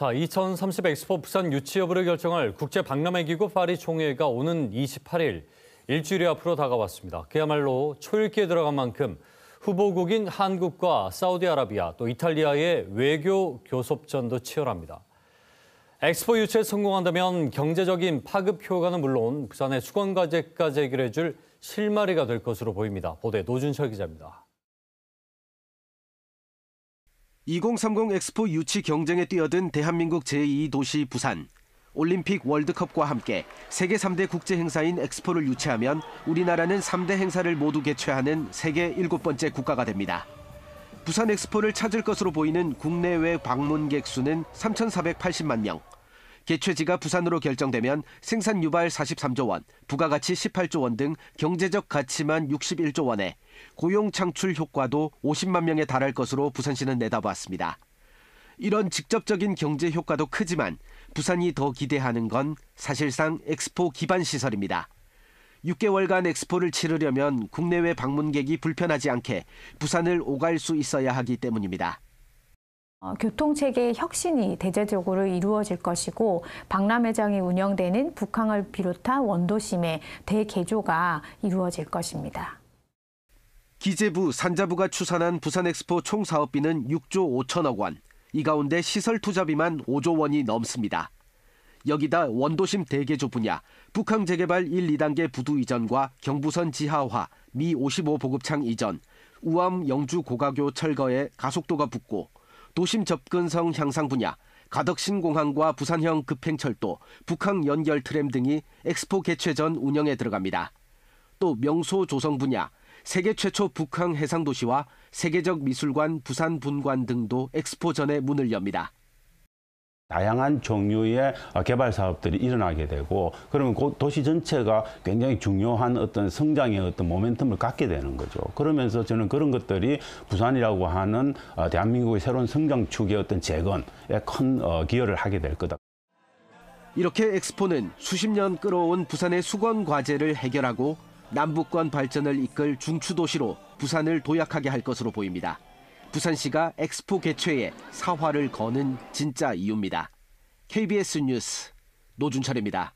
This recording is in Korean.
자, 2030 엑스포 부산 유치 여부를 결정할 국제 박람회 기구 파리 총회가 오는 28일 일주일이 앞으로 다가왔습니다. 그야말로 초읽기에 들어간 만큼 후보국인 한국과 사우디아라비아 또 이탈리아의 외교 교섭전도 치열합니다. 엑스포 유치에 성공한다면 경제적인 파급 효과는 물론 부산의 수건가제까지 해결해줄 실마리가 될 것으로 보입니다. 보도에 노준철 기자입니다. 2030 엑스포 유치 경쟁에 뛰어든 대한민국 제2도시 부산. 올림픽 월드컵과 함께 세계 3대 국제 행사인 엑스포를 유치하면 우리나라는 3대 행사를 모두 개최하는 세계 7번째 국가가 됩니다. 부산 엑스포를 찾을 것으로 보이는 국내외 방문객 수는 3,480만 명. 개최지가 부산으로 결정되면 생산 유발 43조 원, 부가가치 18조 원 등 경제적 가치만 61조 원에 고용 창출 효과도 50만 명에 달할 것으로 부산시는 내다보았습니다 이런 직접적인 경제 효과도 크지만 부산이 더 기대하는 건 사실상 엑스포 기반 시설입니다. 6개월간 엑스포를 치르려면 국내외 방문객이 불편하지 않게 부산을 오갈 수 있어야 하기 때문입니다. 어, 교통체계 혁신이 대제적으로 이루어질 것이고 박람회장이 운영되는 북항을 비롯한 원도심의 대개조가 이루어질 것입니다. 기재부, 산자부가 추산한 부산엑스포 총 사업비는 6조 5천억 원, 이 가운데 시설 투자비만 5조 원이 넘습니다. 여기다 원도심 대개조 분야, 북항 재개발 1, 2단계 부두 이전과 경부선 지하화, 미 55 보급창 이전, 우암 영주 고가교 철거에 가속도가 붙고 도심 접근성 향상 분야, 가덕신공항과 부산형 급행철도, 북항 연결 트램 등이 엑스포 개최 전 운영에 들어갑니다. 또 명소 조성 분야, 세계 최초 북항 해상도시와 세계적 미술관 부산 분관 등도 엑스포 전에 문을 엽니다. 다양한 종류의 어, 개발 사업들이 일어나게 되고 그러면 그 도시 전체가 굉장히 중요한 어떤 성장의 어떤 모멘텀을 갖게 되는 거죠. 그러면서 저는 그런 것들이 부산이라고 하는 어, 대한민국의 새로운 성장축의 어떤 재건에 큰 어, 기여를 하게 될 거다. 이렇게 엑스포는 수십 년 끌어온 부산의 수건 과제를 해결하고 남북권 발전을 이끌 중추도시로 부산을 도약하게 할 것으로 보입니다. 부산시가 엑스포 개최에 사활을 거는 진짜 이유입니다. KBS 뉴스 노준철입니다.